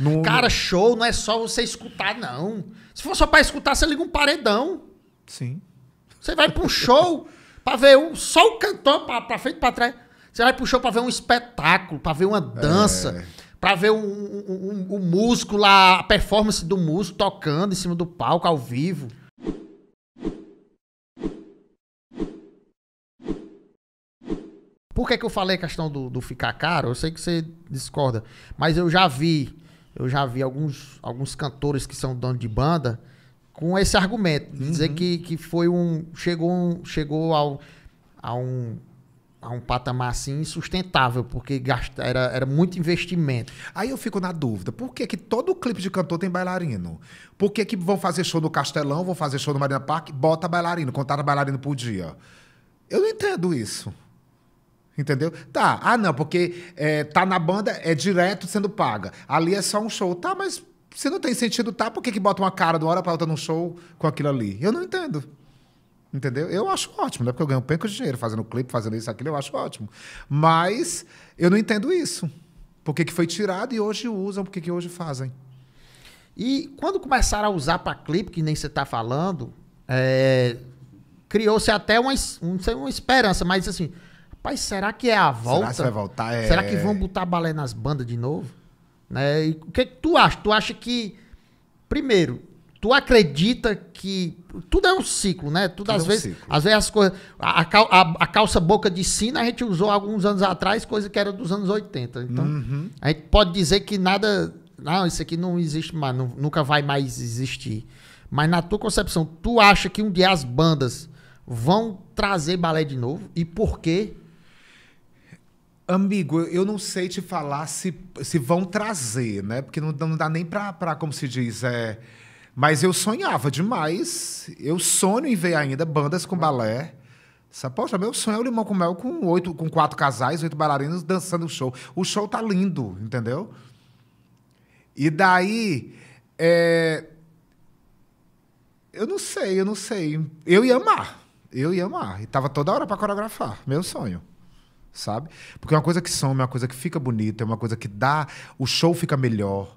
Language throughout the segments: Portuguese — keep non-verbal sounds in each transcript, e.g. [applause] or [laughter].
No... Cara, show não é só você escutar, não. Se for só pra escutar, você liga um paredão. Sim. Você vai pro um show pra ver um, só o cantor pra, pra frente e pra trás. Você vai pro show pra ver um espetáculo, pra ver uma dança, é. pra ver o um, um, um, um, músico lá, a performance do músico tocando em cima do palco, ao vivo. Por que, que eu falei a questão do, do ficar caro? Eu sei que você discorda, mas eu já vi eu já vi alguns, alguns cantores que são donos de banda com esse argumento, de uhum. dizer que, que foi um chegou um chegou ao a um a um patamar assim insustentável, porque gasta, era, era muito investimento. Aí eu fico na dúvida, por que, que todo clipe de cantor tem bailarino? Por que, que vão fazer show no Castelão, vão fazer show no Marina Park, bota bailarino, contar bailarino por dia? Eu não entendo isso. Entendeu? Tá, ah não, porque é, tá na banda, é direto sendo paga. Ali é só um show. Tá, mas se não tem sentido, tá, por que, que bota uma cara de uma hora pra outra num show com aquilo ali? Eu não entendo. Entendeu? Eu acho ótimo, né porque eu ganho um penco de dinheiro fazendo clipe, fazendo isso, aquilo, eu acho ótimo. Mas eu não entendo isso. Por que, que foi tirado e hoje usam, por que, que hoje fazem? E quando começaram a usar para clipe, que nem você tá falando, é, criou-se até uma, uma esperança, mas assim, Rapaz, será que é a volta? Será que vai voltar? É... Será que vão botar balé nas bandas de novo? Né? E o que, que tu acha? Tu acha que, primeiro, tu acredita que tudo é um ciclo, né? Tudo, tudo às, é um vezes, ciclo. às vezes as coisas. A, a, a, calça boca de sina a gente usou alguns anos atrás, coisa que era dos anos 80. Então, uhum. a gente pode dizer que nada. Não, isso aqui não existe mais, não, nunca vai mais existir. Mas na tua concepção, tu acha que um dia as bandas vão trazer balé de novo? E por quê? Amigo, eu não sei te falar se, se vão trazer, né? Porque não, não dá nem para, como se diz, é... Mas eu sonhava demais. Eu sonho em ver ainda bandas com balé. Sabe? Poxa, meu sonho é o Limão com Mel com, oito, com quatro casais, oito bailarinos dançando o show. O show tá lindo, entendeu? E daí... É... Eu não sei, eu não sei. Eu ia amar. Eu ia amar. E tava toda hora para coreografar. Meu sonho sabe? Porque é uma coisa que soma, é uma coisa que fica bonita, é uma coisa que dá. O show fica melhor,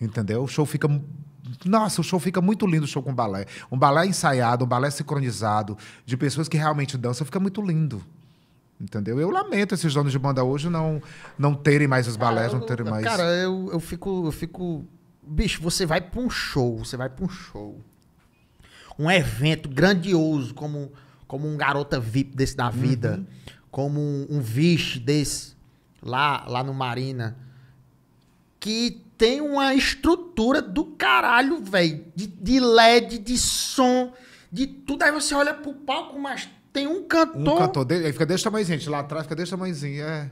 entendeu? O show fica. Nossa, o show fica muito lindo, o show com balé. Um balé ensaiado, um balé sincronizado, de pessoas que realmente dançam, fica muito lindo. Entendeu? Eu lamento esses donos de banda hoje não não terem mais os balés, não terem mais. Cara, eu, eu fico. Eu fico. Bicho, você vai pra um show, você vai pra um show. Um evento grandioso, como, como um garota VIP desse da vida. Uhum como um, um vice desse lá, lá no Marina, que tem uma estrutura do caralho, velho, de, de LED, de som, de tudo. Aí você olha pro palco, mas tem um cantor. Um cantor dele, aí fica desse tamanhozinho, gente, lá atrás fica desse tamanhozinho, é.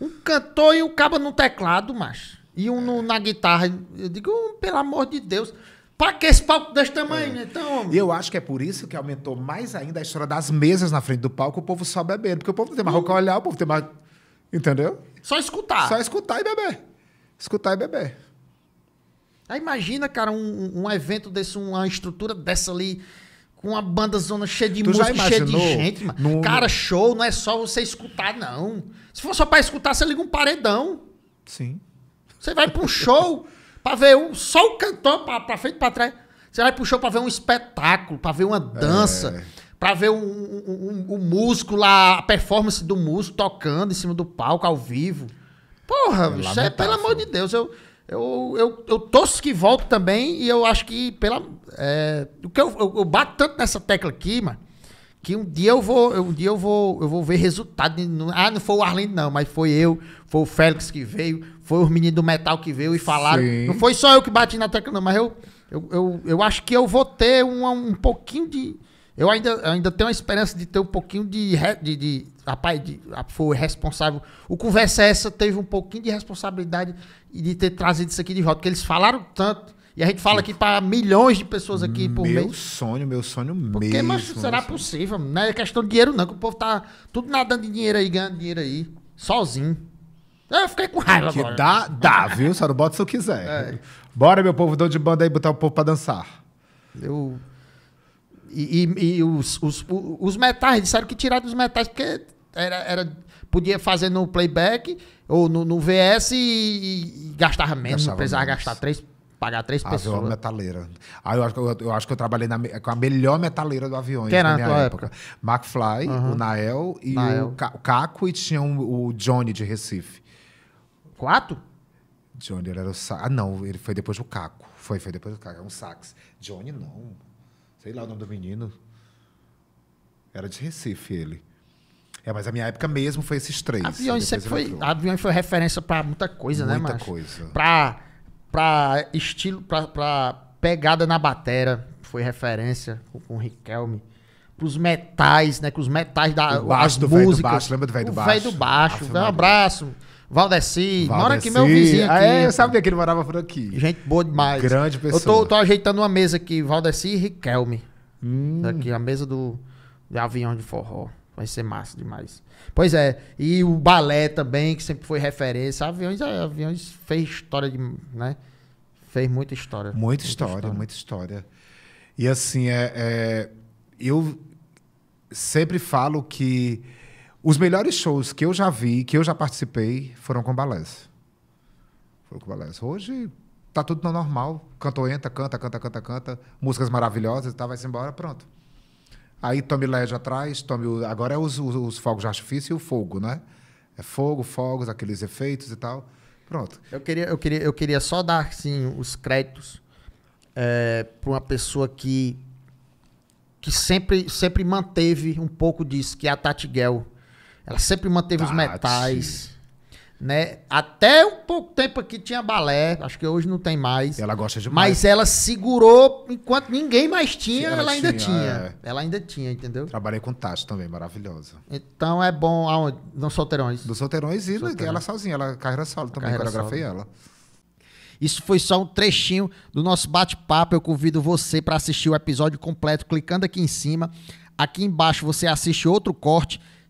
Um cantor e o um caba no teclado, macho. E um no, na guitarra. Eu digo, hum, pelo amor de Deus. Pra que esse palco desse tamanho, é. né? Então... Eu acho que é por isso que aumentou mais ainda a história das mesas na frente do palco, o povo só bebendo. Porque o povo não tem mais roupa olhar, o povo tem mais. Entendeu? Só escutar. Só escutar e beber. Escutar e beber. Aí imagina, cara, um, um evento desse, uma estrutura dessa ali com uma banda zona cheia de tu música, cheia de gente. No... Cara, show não é só você escutar, não. Se for só pra escutar, você liga um paredão. Sim. Você vai pra um show, [laughs] Pra ver um, só o cantor pra, pra frente e pra trás. Você vai pro show pra ver um espetáculo, pra ver uma dança, é. pra ver o um, um, um, um, músico lá, a performance do músico tocando em cima do palco, ao vivo. Porra, é isso é, pelo amor de Deus, eu, eu, eu, eu torço que volto também e eu acho que pela. É, o que eu, eu, eu bato tanto nessa tecla aqui, mano que um dia eu vou, um dia eu vou, eu vou ver resultado. ah, não foi o Arlindo não, mas foi eu, foi o Félix que veio, foi os meninos do metal que veio e falaram. Sim. Não foi só eu que bati na tecla, não, mas eu, eu, eu, eu acho que eu vou ter um, um pouquinho de eu ainda, ainda tenho a esperança de ter um pouquinho de, de, de rapaz, de, ah, foi responsável. O Conversa Essa teve um pouquinho de responsabilidade de ter trazido isso aqui de volta, porque eles falaram tanto e a gente fala aqui para milhões de pessoas aqui por meu mês. Meu sonho, meu sonho Porque, mesmo. Mas será assim. possível? Não é questão de dinheiro, não. Que o povo tá tudo nadando de dinheiro aí, ganhando dinheiro aí. Sozinho. É, eu fiquei com é raiva que agora. Dá, dá, viu? Só não bota se eu quiser. É. Bora, meu povo, dão de banda aí, botar o povo pra dançar. Eu... E, e, e os, os, os, metais, disseram que tiraram dos metais porque era, era, podia fazer no playback ou no, no VS e, e gastava menos, gastava não precisava menos. gastar três pagar três ah, pessoas. Eu amo metaleira. Ah, eu acho, eu, eu acho que eu trabalhei na, com a melhor metaleira do avião que era na minha época. época. McFly, uhum. o Nael e Nael. O, Caco e tinha um, o Johnny de Recife. Quatro? Johnny era o sax. Ah, não, ele foi depois do Caco. Foi, foi depois do Caco. Era um sax. Johnny não. Sei lá o nome do menino. Era de Recife ele. É, mas a minha época mesmo foi esses três. Aviões sempre foi, aviões foi referência para muita coisa, muita né, Muita coisa. Para pra estilo, pra, pra pegada na batera, foi referência com, com o Riquelme. Pros metais, né? Com os metais da o baixo, do músicas. Véio do baixo, lembra do velho do baixo? velho do baixo. Um abraço. Valdeci, Valdeci, mora aqui meu vizinho aqui. É, eu sabia é que ele morava por aqui. Gente boa demais. Grande pessoa. Eu tô, tô ajeitando uma mesa aqui, Valdeci e Riquelme. Hum. Aqui, a mesa do, do avião de forró. Vai ser massa demais. Pois é, e o balé também, que sempre foi referência. Aviões, é, aviões fez história de. né? Fez muita história. Muita, muita história, história, muita história. E assim, é, é, eu sempre falo que os melhores shows que eu já vi, que eu já participei, foram com balés. Foram com balés. Hoje tá tudo no normal. Cantor entra, canta, canta, canta, canta, músicas maravilhosas e tá, vai-se embora, pronto. Aí tome LED atrás, tome agora é os, os, os fogos de artifício e o fogo, né? É fogo, fogos, aqueles efeitos e tal. Pronto. Eu queria, eu queria, eu queria só dar assim, os créditos é, para uma pessoa que, que sempre, sempre manteve um pouco disso, que é a Tati Gell. Ela sempre manteve Tati. os metais né? Até um pouco tempo aqui tinha balé, acho que hoje não tem mais. Ela gosta demais. Mas ela segurou enquanto ninguém mais tinha, ela, ela ainda tinha. tinha. É... Ela ainda tinha, entendeu? Trabalhei com Tati também, maravilhosa. Então é bom aonde? Nos solteirões. Dos solteirões e solteirões. ela sozinha, ela carreira solo também, carreira coreografei solo. ela. Isso foi só um trechinho do nosso bate-papo. Eu convido você para assistir o episódio completo clicando aqui em cima. Aqui embaixo você assiste outro corte